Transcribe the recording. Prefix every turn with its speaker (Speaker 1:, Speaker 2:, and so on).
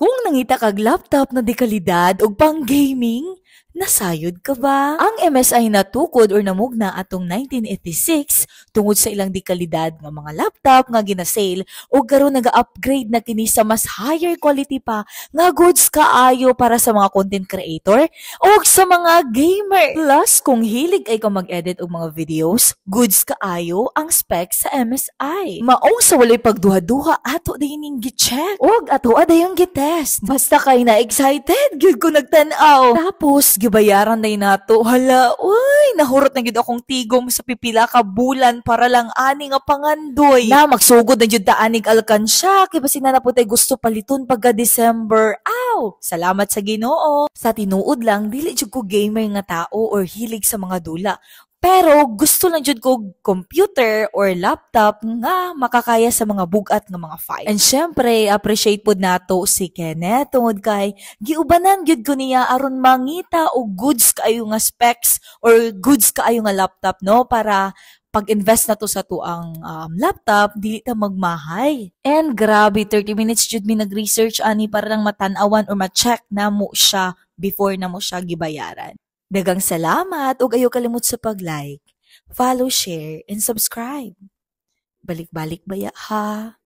Speaker 1: Kung nangita kag laptop na kalidad o pang gaming, Nasayod ka ba? Ang MSI natukod or namugna atong 1986 tungod sa ilang dekalidad nga mga laptop nga ginasale o garo naga-upgrade na kini sa mas higher quality pa nga goods kaayo para sa mga content creator o sa mga gamer. Plus, kung hilig ay ka mag-edit og mga videos, goods kaayo ang specs sa MSI. Maong sa walay pagduha-duha ato dining gi-check og ato adayong gi-test. Basta kay na excited gid ko nagtan-aw. Tapos gibayaran na nato. Hala, uy, nahurot na gid akong tigom sa pipila ka bulan para lang ani nga pangandoy. Na magsugod na jud ta aning alkansya kay basin na gusto paliton pagka December. Aw, salamat sa Ginoo. Sa tinuod lang dili jud ko gamer nga tao or hilig sa mga dula. Pero gusto lang jud ko computer or laptop nga makakaya sa mga bugat ng mga file. And syempre, appreciate pod nato si Kenneth tungod kay giubanan jud ko niya aron mangita og goods kaayo nga specs or goods kaayo nga laptop no para pag-invest na to sa tuang um, laptop, dili ta magmahay. And grabe, 30 minutes jud mi nag-research ani para lang matanawan or ma-check na mo siya before na mo siya gibayaran. Dagang salamat ug ayaw kalimot sa pag-like, follow, share, and subscribe. Balik-balik baya ha.